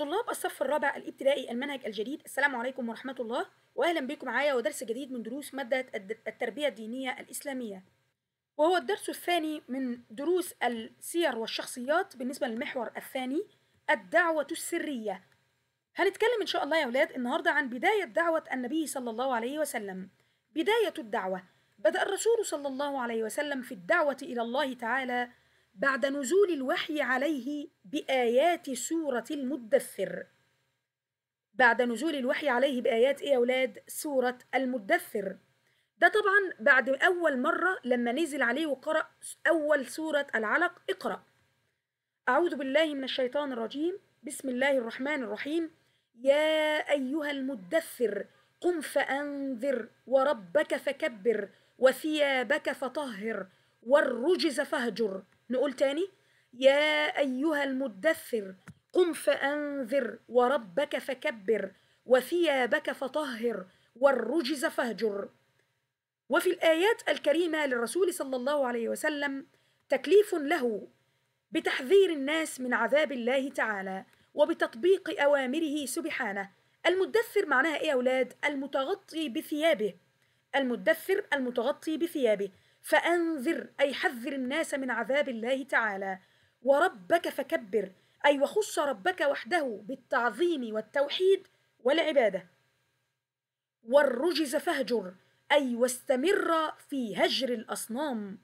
طلاب الصف الرابع الابتدائي المنهج الجديد السلام عليكم ورحمة الله وأهلا بكم معايا ودرس جديد من دروس مادة التربية الدينية الإسلامية وهو الدرس الثاني من دروس السير والشخصيات بالنسبة للمحور الثاني الدعوة السرية هنتكلم إن شاء الله يا أولاد النهاردة عن بداية دعوة النبي صلى الله عليه وسلم بداية الدعوة بدأ الرسول صلى الله عليه وسلم في الدعوة إلى الله تعالى بعد نزول الوحي عليه بآيات سورة المدثر بعد نزول الوحي عليه بآيات إيه يا أولاد؟ سورة المدثر ده طبعا بعد أول مرة لما نزل عليه وقرأ أول سورة العلق اقرأ أعوذ بالله من الشيطان الرجيم بسم الله الرحمن الرحيم يا أيها المدثر قم فأنذر وربك فكبر وثيابك فطهر والرجز فاهجر نقول تاني يا أيها المدثر قم فأنذر وربك فكبر وثيابك فطهر والرجز فاهجر وفي الآيات الكريمة للرسول صلى الله عليه وسلم تكليف له بتحذير الناس من عذاب الله تعالى وبتطبيق أوامره سبحانه المدثر معناها إيه يا أولاد؟ المتغطي بثيابه المدثر المتغطي بثيابه فأنذر أي حذر الناس من عذاب الله تعالى وربك فكبر أي وخص ربك وحده بالتعظيم والتوحيد والعبادة والرجز فاهجر أي واستمر في هجر الأصنام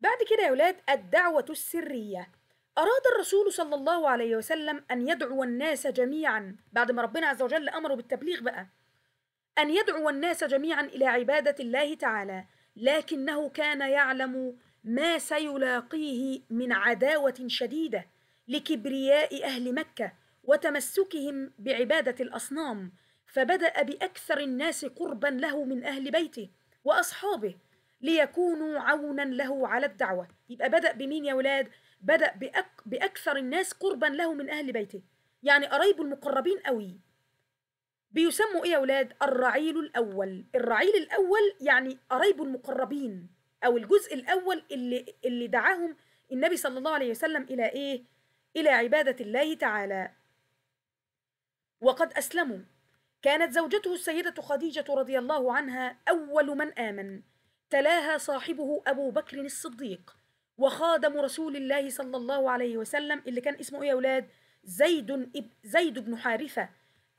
بعد كده يا ولاد الدعوة السرية أراد الرسول صلى الله عليه وسلم أن يدعو الناس جميعا بعد ما ربنا عز وجل أمره بالتبليغ بقى أن يدعو الناس جميعا إلى عبادة الله تعالى لكنه كان يعلم ما سيلاقيه من عداوه شديده لكبرياء اهل مكه وتمسكهم بعباده الاصنام فبدا باكثر الناس قربا له من اهل بيته واصحابه ليكونوا عونا له على الدعوه يبقى بدا بمين يا ولاد بدا بأك... باكثر الناس قربا له من اهل بيته يعني قرايبه المقربين قوي بيسموا إيه يا أولاد الرعيل الأول الرعيل الأول يعني قرايب المقربين أو الجزء الأول اللي, اللي دعاهم النبي صلى الله عليه وسلم إلى إيه إلى عبادة الله تعالى وقد أسلموا كانت زوجته السيدة خديجة رضي الله عنها أول من آمن تلاها صاحبه أبو بكر الصديق وخادم رسول الله صلى الله عليه وسلم اللي كان اسمه إيه يا أولاد زيد, زيد بن حارثة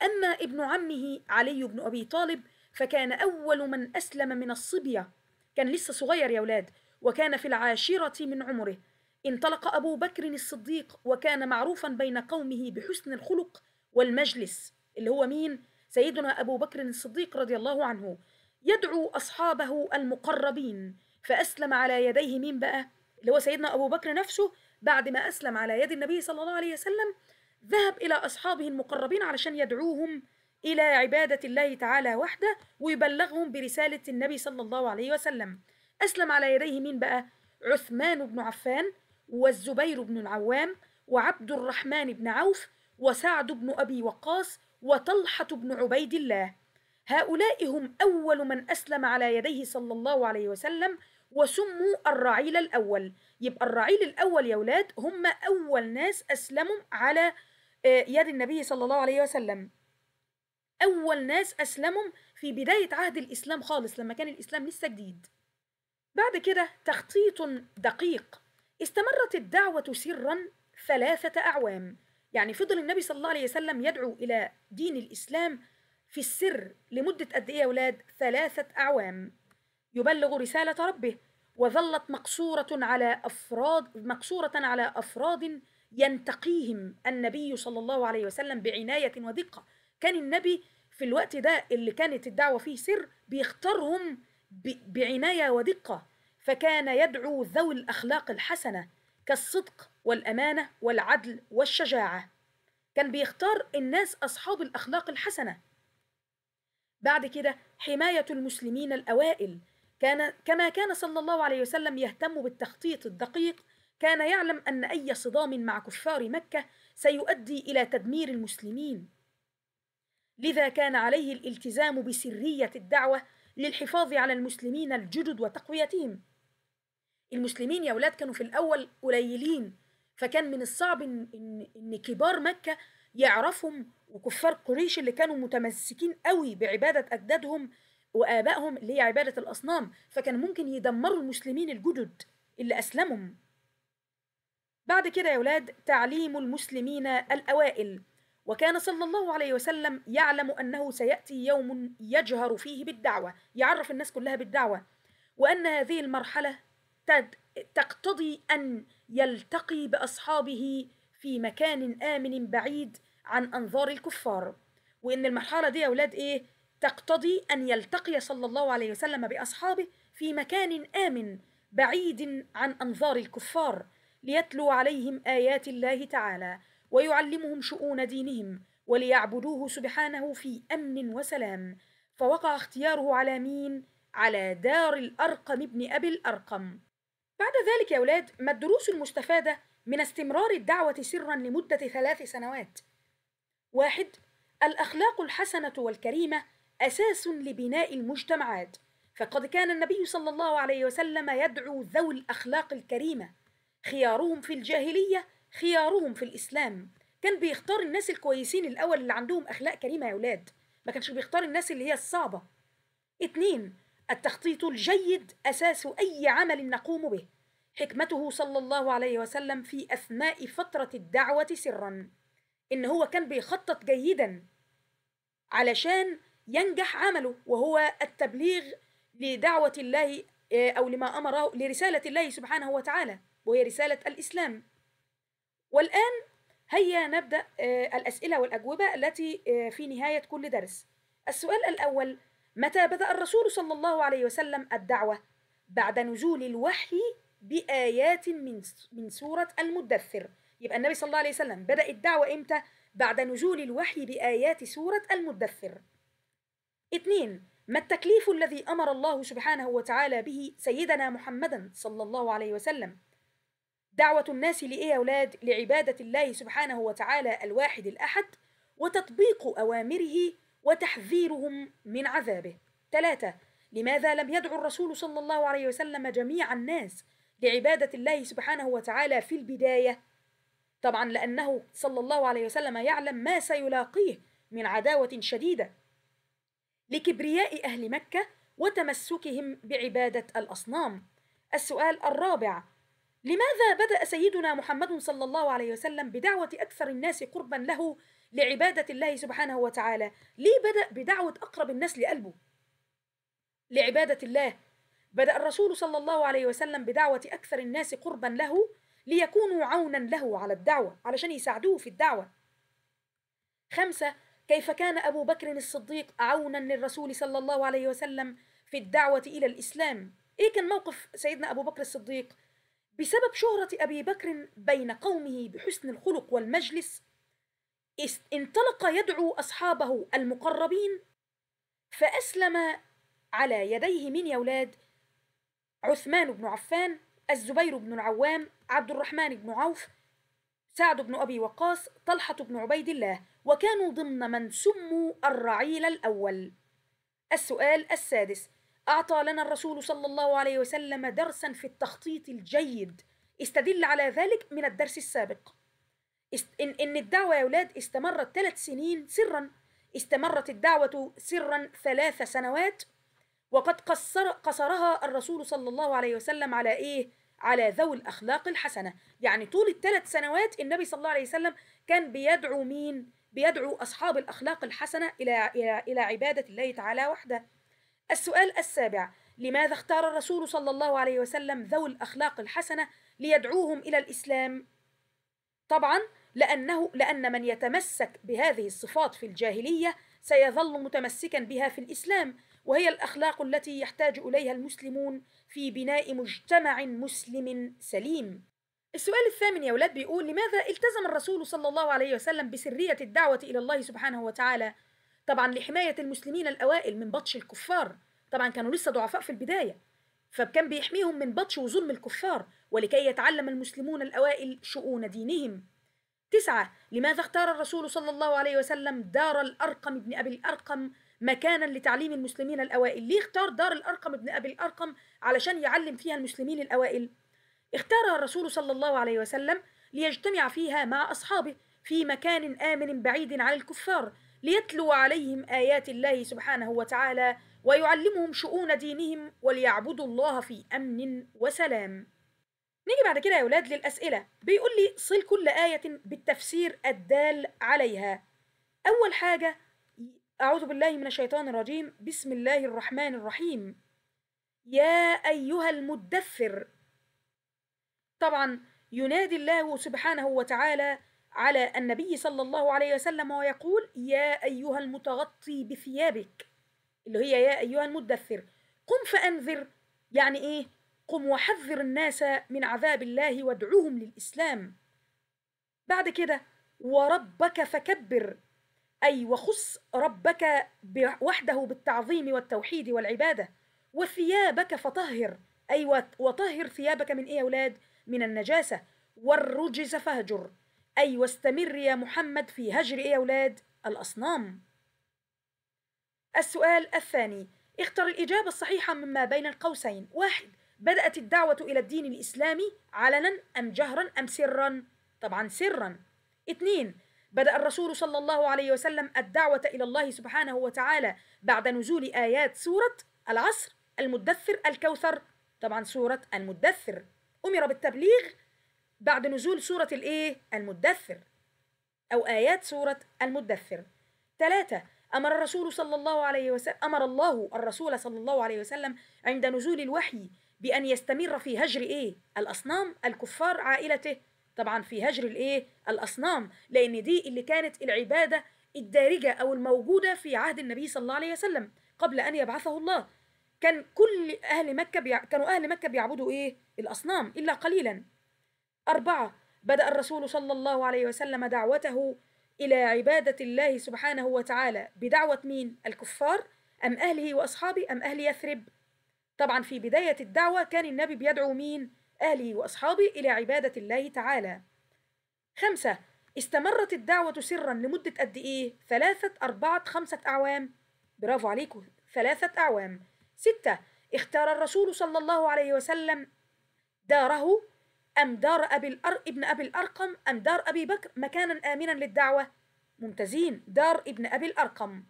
أما ابن عمه علي بن أبي طالب فكان أول من أسلم من الصبية كان لسه صغير يا أولاد وكان في العاشرة من عمره انطلق أبو بكر الصديق وكان معروفا بين قومه بحسن الخلق والمجلس اللي هو مين؟ سيدنا أبو بكر الصديق رضي الله عنه يدعو أصحابه المقربين فأسلم على يديه مين بقى؟ اللي هو سيدنا أبو بكر نفسه بعد ما أسلم على يد النبي صلى الله عليه وسلم ذهب إلى أصحابه المقربين علشان يدعوهم إلى عبادة الله تعالى وحده ويبلغهم برسالة النبي صلى الله عليه وسلم أسلم على يديه مين بقى؟ عثمان بن عفان والزبير بن العوام وعبد الرحمن بن عوف وسعد بن أبي وقاص وطلحة بن عبيد الله هؤلاء هم أول من أسلم على يديه صلى الله عليه وسلم وسموا الرعيل الأول يبقى الرعيل الأول يا ولاد هم أول ناس أسلموا على آه، يد النبي صلى الله عليه وسلم أول ناس أسلمهم في بداية عهد الإسلام خالص لما كان الإسلام لسه جديد بعد كده تخطيط دقيق استمرت الدعوة سرا ثلاثة أعوام يعني فضل النبي صلى الله عليه وسلم يدعو إلى دين الإسلام في السر لمدة قد إيه يا أولاد؟ ثلاثة أعوام يبلغ رسالة ربه وظلت مقصورة على أفراد مقصورة على أفراد ينتقيهم النبي صلى الله عليه وسلم بعناية ودقة كان النبي في الوقت ده اللي كانت الدعوة فيه سر بيختارهم بعناية ودقة فكان يدعو ذوي الأخلاق الحسنة كالصدق والأمانة والعدل والشجاعة كان بيختار الناس أصحاب الأخلاق الحسنة بعد كده حماية المسلمين الأوائل كان كما كان صلى الله عليه وسلم يهتم بالتخطيط الدقيق كان يعلم أن أي صدام مع كفار مكة سيؤدي إلى تدمير المسلمين لذا كان عليه الالتزام بسرية الدعوة للحفاظ على المسلمين الجدد وتقويتهم المسلمين يا ولاد كانوا في الأول قليلين فكان من الصعب إن, إن كبار مكة يعرفهم وكفار قريش اللي كانوا متمسكين قوي بعبادة أجدادهم وآبائهم اللي هي عبادة الأصنام فكان ممكن يدمروا المسلمين الجدد اللي أسلمهم بعد كده يا ولاد تعليم المسلمين الأوائل وكان صلى الله عليه وسلم يعلم أنه سيأتي يوم يجهر فيه بالدعوة يعرف الناس كلها بالدعوة وأن هذه المرحلة تقتضي أن يلتقي بأصحابه في مكان آمن بعيد عن أنظار الكفار وإن المرحلة دي يا ولاد إيه تقتضي أن يلتقي صلى الله عليه وسلم بأصحابه في مكان آمن بعيد عن أنظار الكفار ليتلو عليهم آيات الله تعالى ويعلمهم شؤون دينهم وليعبدوه سبحانه في أمن وسلام فوقع اختياره على مين؟ على دار الأرقم ابن أبي الأرقم بعد ذلك يا أولاد ما الدروس المستفادة من استمرار الدعوة سرا لمدة ثلاث سنوات واحد الأخلاق الحسنة والكريمة أساس لبناء المجتمعات فقد كان النبي صلى الله عليه وسلم يدعو ذوي الأخلاق الكريمة خيارهم في الجاهلية خيارهم في الإسلام كان بيختار الناس الكويسين الأول اللي عندهم أخلاق كريمة يا أولاد ما كانش بيختار الناس اللي هي الصعبة اتنين التخطيط الجيد أساس أي عمل نقوم به حكمته صلى الله عليه وسلم في أثناء فترة الدعوة سرا إن هو كان بيخطط جيدا علشان ينجح عمله وهو التبليغ لدعوة الله آه، أو لما أمره لرسالة الله سبحانه وتعالى وهي رسالة الإسلام والآن هيا نبدأ آه، الأسئلة والأجوبة التي آه، في نهاية كل درس السؤال الأول متى بدأ الرسول صلى الله عليه وسلم الدعوة؟ بعد نزول الوحي بآيات من من سورة المدثر يبقى النبي صلى الله عليه وسلم بدأ الدعوة إمتى؟ بعد نزول الوحي بآيات سورة المدثر اثنين ما التكليف الذي أمر الله سبحانه وتعالى به سيدنا محمدا صلى الله عليه وسلم؟ دعوة الناس لإيه يا أولاد؟ لعبادة الله سبحانه وتعالى الواحد الأحد وتطبيق أوامره وتحذيرهم من عذابه. ثلاثة لماذا لم يدعو الرسول صلى الله عليه وسلم جميع الناس لعبادة الله سبحانه وتعالى في البداية؟ طبعا لأنه صلى الله عليه وسلم يعلم ما سيلاقيه من عداوة شديدة لكبرياء أهل مكة وتمسكهم بعبادة الأصنام. السؤال الرابع لماذا بدأ سيدنا محمد صلى الله عليه وسلم بدعوة أكثر الناس قربا له لعبادة الله سبحانه وتعالى؟ ليه بدأ بدعوة أقرب الناس لقلبه؟ لعبادة الله بدأ الرسول صلى الله عليه وسلم بدعوة أكثر الناس قربا له ليكونوا عونا له على الدعوة علشان يساعدوه في الدعوة خمسة كيف كان أبو بكر الصديق عونا للرسول صلى الله عليه وسلم في الدعوة إلى الإسلام إيه كان موقف سيدنا أبو بكر الصديق بسبب شهرة أبي بكر بين قومه بحسن الخلق والمجلس انطلق يدعو أصحابه المقربين فأسلم على يديه من يولاد عثمان بن عفان الزبير بن العوام عبد الرحمن بن عوف سعد بن أبي وقاص طلحة بن عبيد الله وكانوا ضمن من سموا الرعيل الأول السؤال السادس أعطى لنا الرسول صلى الله عليه وسلم درسا في التخطيط الجيد استدل على ذلك من الدرس السابق إن, إن الدعوة يا أولاد استمرت ثلاث سنين سرا استمرت الدعوة سرا ثلاث سنوات وقد قصر قصرها الرسول صلى الله عليه وسلم على إيه؟ على ذوي الأخلاق الحسنة يعني طول الثلاث سنوات النبي صلى الله عليه وسلم كان بيدعو مين؟ بيدعو أصحاب الأخلاق الحسنة إلى, إلى, إلى عبادة الله تعالى وحده السؤال السابع لماذا اختار الرسول صلى الله عليه وسلم ذوي الأخلاق الحسنة ليدعوهم إلى الإسلام؟ طبعا لأنه لأن من يتمسك بهذه الصفات في الجاهلية سيظل متمسكا بها في الإسلام وهي الأخلاق التي يحتاج إليها المسلمون في بناء مجتمع مسلم سليم السؤال الثامن يا ولاد بيقول لماذا التزم الرسول صلى الله عليه وسلم بسرية الدعوة إلى الله سبحانه وتعالى طبعا لحماية المسلمين الأوائل من بطش الكفار طبعا كانوا لسه ضعفاء في البداية فكان بيحميهم من بطش وظلم الكفار ولكي يتعلم المسلمون الأوائل شؤون دينهم تسعة لماذا اختار الرسول صلى الله عليه وسلم دار الأرقم بن أبي الأرقم مكانا لتعليم المسلمين الأوائل ليه اختار دار الأرقم بن أبي الأرقم علشان يعلم فيها المسلمين الأوائل اختارها الرسول صلى الله عليه وسلم ليجتمع فيها مع أصحابه في مكان آمن بعيد عن الكفار ليتلو عليهم آيات الله سبحانه وتعالى ويعلمهم شؤون دينهم وليعبدوا الله في أمن وسلام نيجي بعد كده يا ولاد للأسئلة بيقول لي صل كل آية بالتفسير الدال عليها أول حاجة أعوذ بالله من الشيطان الرجيم بسم الله الرحمن الرحيم يا أيها المدثر طبعا ينادي الله سبحانه وتعالى على النبي صلى الله عليه وسلم ويقول يا أيها المتغطي بثيابك اللي هي يا أيها المدثر قم فأنذر يعني إيه قم وحذر الناس من عذاب الله وادعوهم للإسلام بعد كده وربك فكبر أي وخص ربك وحده بالتعظيم والتوحيد والعبادة وثيابك فطهر أي وطهر ثيابك من إيه أولاد من النجاسة والرجز فهجر أي واستمر يا محمد في هجر إيه يا أولاد الأصنام السؤال الثاني اختر الإجابة الصحيحة مما بين القوسين واحد بدأت الدعوة إلى الدين الإسلامي علنا أم جهرا أم سرا طبعا سرا اثنين بدأ الرسول صلى الله عليه وسلم الدعوة إلى الله سبحانه وتعالى بعد نزول آيات سورة العصر المدثر الكوثر طبعا سورة المدثر أمر بالتبليغ بعد نزول سورة الإيه؟ المدثر أو آيات سورة المدثر ثلاثة أمر الرسول صلى الله عليه وسلم أمر الله الرسول صلى الله عليه وسلم عند نزول الوحي بأن يستمر في هجر إيه؟ الأصنام الكفار عائلته طبعا في هجر الإيه؟ الأصنام لأن دي اللي كانت العبادة الدارجة أو الموجودة في عهد النبي صلى الله عليه وسلم قبل أن يبعثه الله كان كل أهل مكة بيع... كانوا أهل مكة بيعبدوا إيه؟ الأصنام إلا قليلا أربعة بدأ الرسول صلى الله عليه وسلم دعوته إلى عبادة الله سبحانه وتعالى بدعوة مين؟ الكفار أم أهله وأصحابه أم أهل يثرب؟ طبعا في بداية الدعوة كان النبي بيدعو مين؟ أهله وأصحابه إلى عبادة الله تعالى. خمسة استمرت الدعوة سرا لمدة قد إيه؟ ثلاثة أربعة خمسة أعوام برافو عليكم ثلاثة أعوام ستة اختار الرسول صلى الله عليه وسلم داره أم دار أبي الأر... ابن أبي الأرقم أم دار أبي بكر مكانا آمنا للدعوة ممتازين دار ابن أبي الأرقم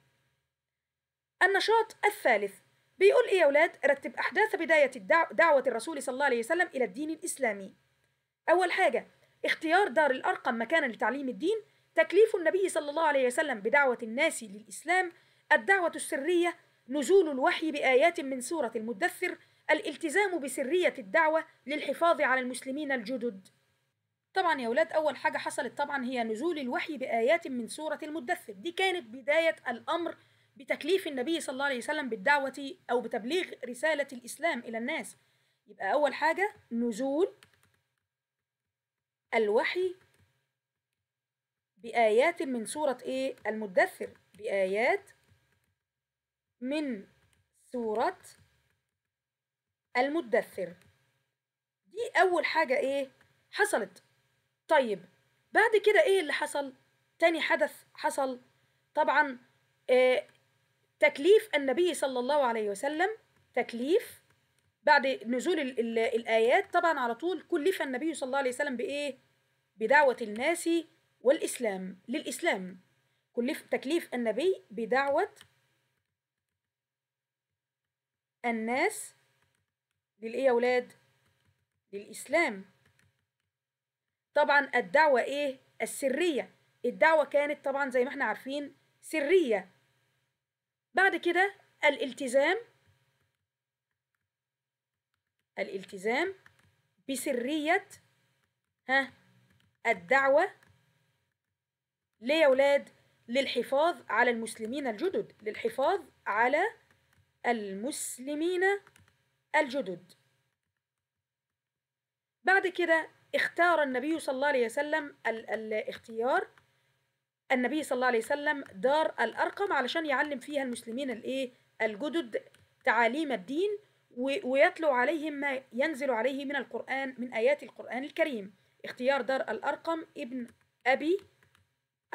النشاط الثالث بيقول إيه يا أولاد رتب أحداث بداية الدعو... دعوة الرسول صلى الله عليه وسلم إلى الدين الإسلامي أول حاجة اختيار دار الأرقم مكانا لتعليم الدين تكليف النبي صلى الله عليه وسلم بدعوة الناس للإسلام الدعوة السرية نزول الوحي بآيات من سورة المدثر الالتزام بسرية الدعوة للحفاظ على المسلمين الجدد طبعا يا ولاد أول حاجة حصلت طبعا هي نزول الوحي بآيات من سورة المدثر دي كانت بداية الأمر بتكليف النبي صلى الله عليه وسلم بالدعوة أو بتبليغ رسالة الإسلام إلى الناس يبقى أول حاجة نزول الوحي بآيات من سورة إيه؟ المدثر بآيات من سورة المدثر دي أول حاجة إيه حصلت طيب بعد كده إيه اللي حصل تاني حدث حصل طبعا آه تكليف النبي صلى الله عليه وسلم تكليف بعد نزول الـ الـ الآيات طبعا على طول كلف النبي صلى الله عليه وسلم بإيه بدعوة الناس والإسلام للإسلام كلف تكليف النبي بدعوة الناس للايه يا ولاد للاسلام طبعا الدعوه ايه السريه الدعوه كانت طبعا زي ما احنا عارفين سريه بعد كده الالتزام الالتزام بسريه ها الدعوه ليه يا ولاد للحفاظ على المسلمين الجدد للحفاظ على المسلمين الجدد بعد كده اختار النبي صلى الله عليه وسلم ال الاختيار النبي صلى الله عليه وسلم دار الأرقم علشان يعلم فيها المسلمين الايه الجدد تعاليم الدين ويتلو عليهم ما ينزل عليه من القرآن من آيات القرآن الكريم اختيار دار الأرقم ابن أبي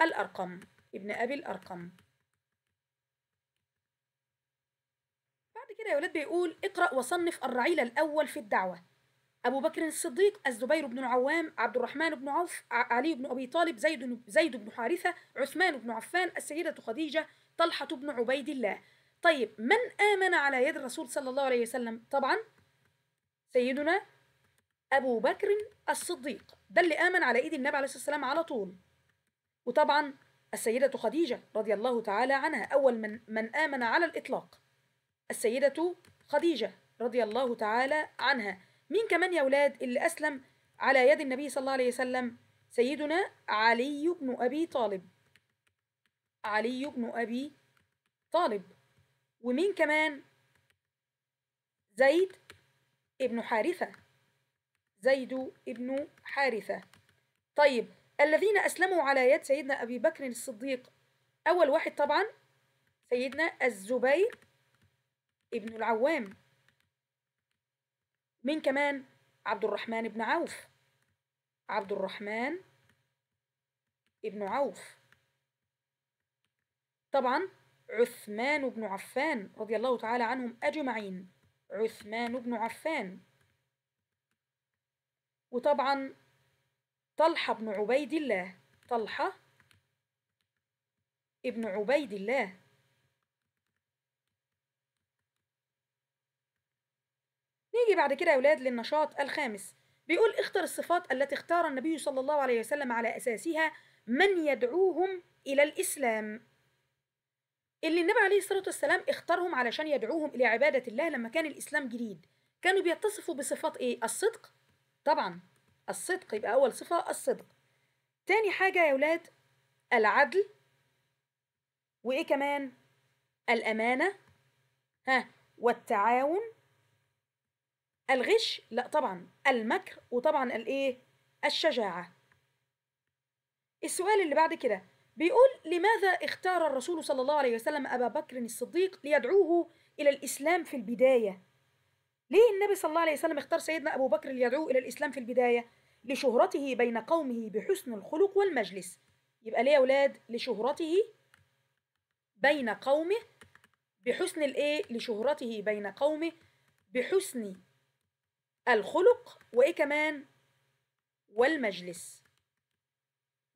الأرقم ابن أبي الأرقم كده يا ولاد بيقول اقرأ وصنف الرعيل الأول في الدعوة أبو بكر الصديق الزبير بن العوام عبد الرحمن بن عوف علي بن أبي طالب زيد زيد بن حارثة عثمان بن عفان السيدة خديجة طلحة بن عبيد الله طيب من آمن على يد الرسول صلى الله عليه وسلم طبعا سيدنا أبو بكر الصديق ده اللي آمن على إيد النبي عليه الصلاة والسلام على طول وطبعا السيدة خديجة رضي الله تعالى عنها أول من, من آمن على الإطلاق السيدة خديجة رضي الله تعالى عنها مين كمان يا ولاد اللي أسلم على يد النبي صلى الله عليه وسلم سيدنا علي بن أبي طالب علي بن أبي طالب ومين كمان زيد ابن حارثة زيد ابن حارثة طيب الذين أسلموا على يد سيدنا أبي بكر الصديق أول واحد طبعا سيدنا الزبير ابن العوام مين كمان عبد الرحمن بن عوف عبد الرحمن ابن عوف طبعا عثمان بن عفان رضي الله تعالى عنهم أجمعين عثمان بن عفان وطبعا طلحة بن عبيد الله طلحة ابن عبيد الله نيجي بعد كده يا أولاد للنشاط الخامس بيقول اختر الصفات التي اختار النبي صلى الله عليه وسلم على أساسها من يدعوهم إلى الإسلام اللي النبي عليه الصلاة والسلام اختارهم علشان يدعوهم إلى عبادة الله لما كان الإسلام جديد كانوا بيتصفوا بصفات إيه؟ الصدق طبعا الصدق يبقى أول صفة الصدق تاني حاجة يا ولاد العدل وإيه كمان؟ الأمانة ها والتعاون الغش لا طبعا المكر وطبعا الايه الشجاعه السؤال اللي بعد كده بيقول لماذا اختار الرسول صلى الله عليه وسلم ابا بكر الصديق ليدعوه الى الاسلام في البدايه ليه النبي صلى الله عليه وسلم اختار سيدنا ابو بكر ليدعوه الى الاسلام في البدايه لشهرته بين قومه بحسن الخلق والمجلس يبقى ليه يا اولاد لشهرته بين قومه بحسن الايه لشهرته بين قومه بحسن الخلق وايه كمان والمجلس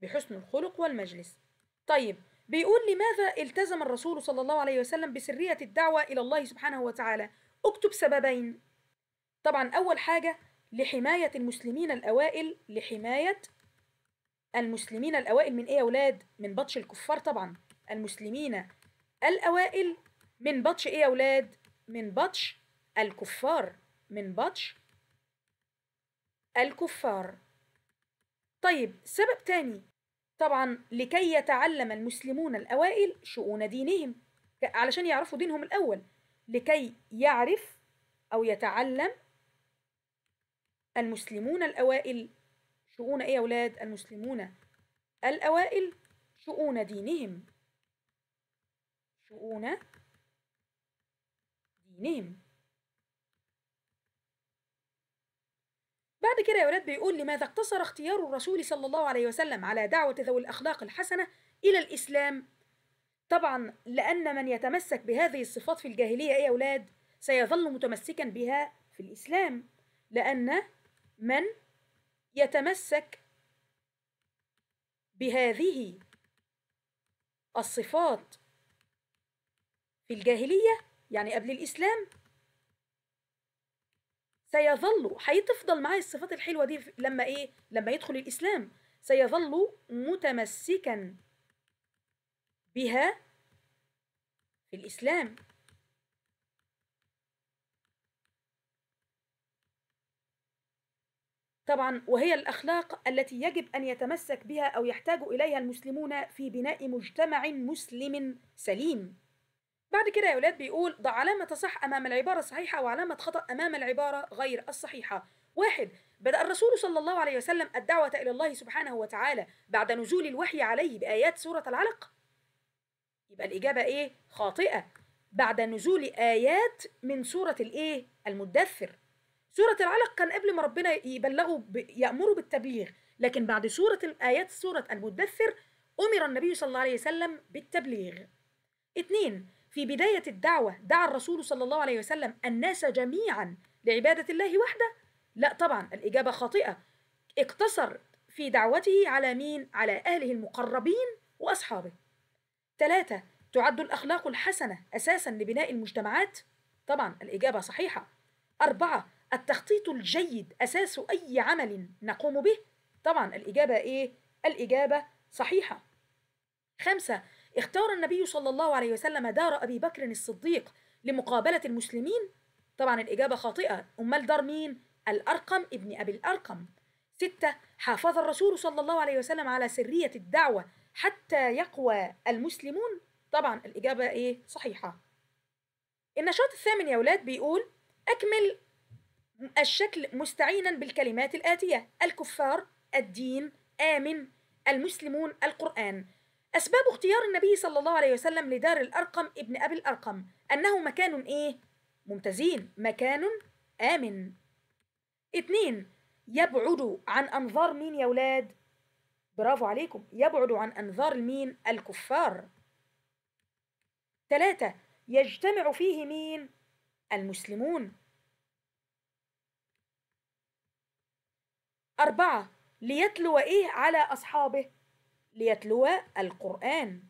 بحسن الخلق والمجلس طيب بيقول لماذا التزم الرسول صلى الله عليه وسلم بسرية الدعوة إلى الله سبحانه وتعالى اكتب سببين طبعا أول حاجة لحماية المسلمين الأوائل لحماية المسلمين الأوائل من إيه يا أولاد؟ من بطش الكفار طبعا المسلمين الأوائل من بطش إيه يا أولاد؟ من بطش الكفار من بطش الكفار طيب سبب تاني طبعا لكي يتعلم المسلمون الأوائل شؤون دينهم علشان يعرفوا دينهم الأول لكي يعرف أو يتعلم المسلمون الأوائل شؤون إيه يا أولاد المسلمون الأوائل شؤون دينهم شؤون دينهم بعد كده يا ولاد بيقول لماذا اقتصر اختيار الرسول صلى الله عليه وسلم على دعوة ذوي الأخلاق الحسنة إلى الإسلام؟ طبعا لأن من يتمسك بهذه الصفات في الجاهلية إيه يا أولاد سيظل متمسكا بها في الإسلام لأن من يتمسك بهذه الصفات في الجاهلية يعني قبل الإسلام سيظل هتفضل معاه الصفات الحلوه دي لما ايه لما يدخل الاسلام سيظل متمسكا بها في الاسلام طبعا وهي الاخلاق التي يجب ان يتمسك بها او يحتاج اليها المسلمون في بناء مجتمع مسلم سليم بعد كده يا ولاد بيقول ضع علامة صح أمام العبارة الصحيحة وعلامة خطأ أمام العبارة غير الصحيحة واحد بدأ الرسول صلى الله عليه وسلم الدعوة إلى الله سبحانه وتعالى بعد نزول الوحي عليه بآيات سورة العلق يبقى الإجابة إيه؟ خاطئة بعد نزول آيات من سورة الإيه؟ المدثر سورة العلق كان قبل ما ربنا يبلغه يأمره بالتبليغ لكن بعد سورة آيات سورة المدثر أمر النبي صلى الله عليه وسلم بالتبليغ اتنين في بداية الدعوة دعا الرسول صلى الله عليه وسلم الناس جميعا لعبادة الله وحده؟ لا طبعا الإجابة خاطئة اقتصر في دعوته على مين؟ على أهله المقربين وأصحابه ثلاثة تعد الأخلاق الحسنة أساسا لبناء المجتمعات؟ طبعا الإجابة صحيحة أربعة التخطيط الجيد أساس أي عمل نقوم به؟ طبعا الإجابة إيه؟ الإجابة صحيحة خمسة اختار النبي صلى الله عليه وسلم دار أبي بكر الصديق لمقابلة المسلمين طبعا الإجابة خاطئة أمال دار مين؟ الأرقم ابن أبي الأرقم ستة حافظ الرسول صلى الله عليه وسلم على سرية الدعوة حتى يقوى المسلمون طبعا الإجابة إيه؟ صحيحة النشاط الثامن يا ولاد بيقول أكمل الشكل مستعينا بالكلمات الآتية الكفار الدين آمن المسلمون القرآن أسباب اختيار النبي صلى الله عليه وسلم لدار الأرقم ابن أبي الأرقم أنه مكان إيه؟ ممتازين مكان آمن اتنين يبعد عن أنظار مين يا ولاد؟ برافو عليكم يبعد عن أنظار مين؟ الكفار تلاتة يجتمع فيه مين؟ المسلمون أربعة ليتلو إيه على أصحابه ليتلو القرآن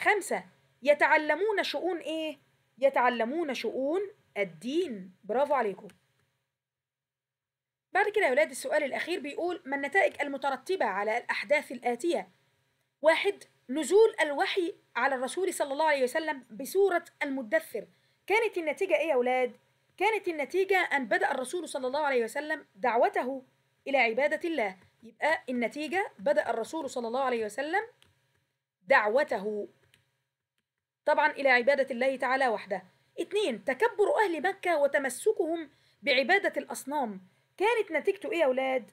خمسة يتعلمون شؤون إيه؟ يتعلمون شؤون الدين برافو عليكم بعد كده يا ولاد السؤال الأخير بيقول ما النتائج المترتبة على الأحداث الآتية واحد نزول الوحي على الرسول صلى الله عليه وسلم بسورة المدثر كانت النتيجة إيه يا ولاد؟ كانت النتيجة أن بدأ الرسول صلى الله عليه وسلم دعوته إلى عبادة الله يبقى النتيجة بدأ الرسول صلى الله عليه وسلم دعوته طبعا إلى عبادة الله تعالى وحده اتنين تكبر أهل مكة وتمسكهم بعبادة الأصنام كانت نتيجته إيه يا أولاد؟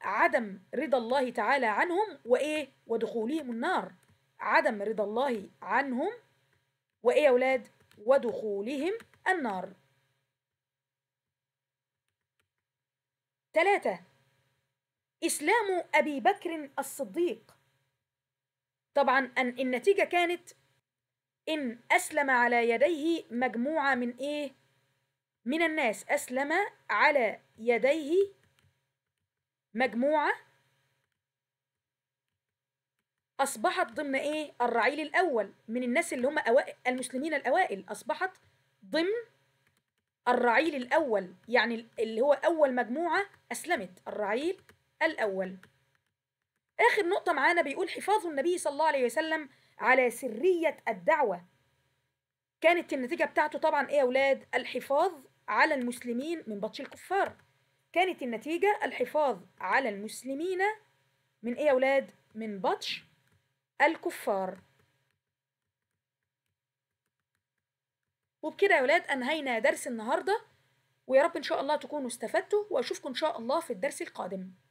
عدم رضا الله تعالى عنهم وإيه؟ ودخولهم النار عدم رضا الله عنهم وإيه يا أولاد؟ ودخولهم النار تلاتة إسلام أبي بكر الصديق طبعا أن النتيجة كانت إن أسلم على يديه مجموعة من إيه؟ من الناس أسلم على يديه مجموعة أصبحت ضمن إيه؟ الرعيل الأول من الناس اللي هم أوائل المسلمين الأوائل أصبحت ضمن الرعيل الأول يعني اللي هو أول مجموعة أسلمت الرعيل الأول آخر نقطة معانا بيقول حفاظ النبي صلى الله عليه وسلم على سرية الدعوة كانت النتيجة بتاعته طبعا إيه يا أولاد الحفاظ على المسلمين من بطش الكفار كانت النتيجة الحفاظ على المسلمين من إيه يا أولاد من بطش الكفار وبكده يا أولاد أنهينا درس النهاردة ويا رب إن شاء الله تكونوا استفدتوا وأشوفكم إن شاء الله في الدرس القادم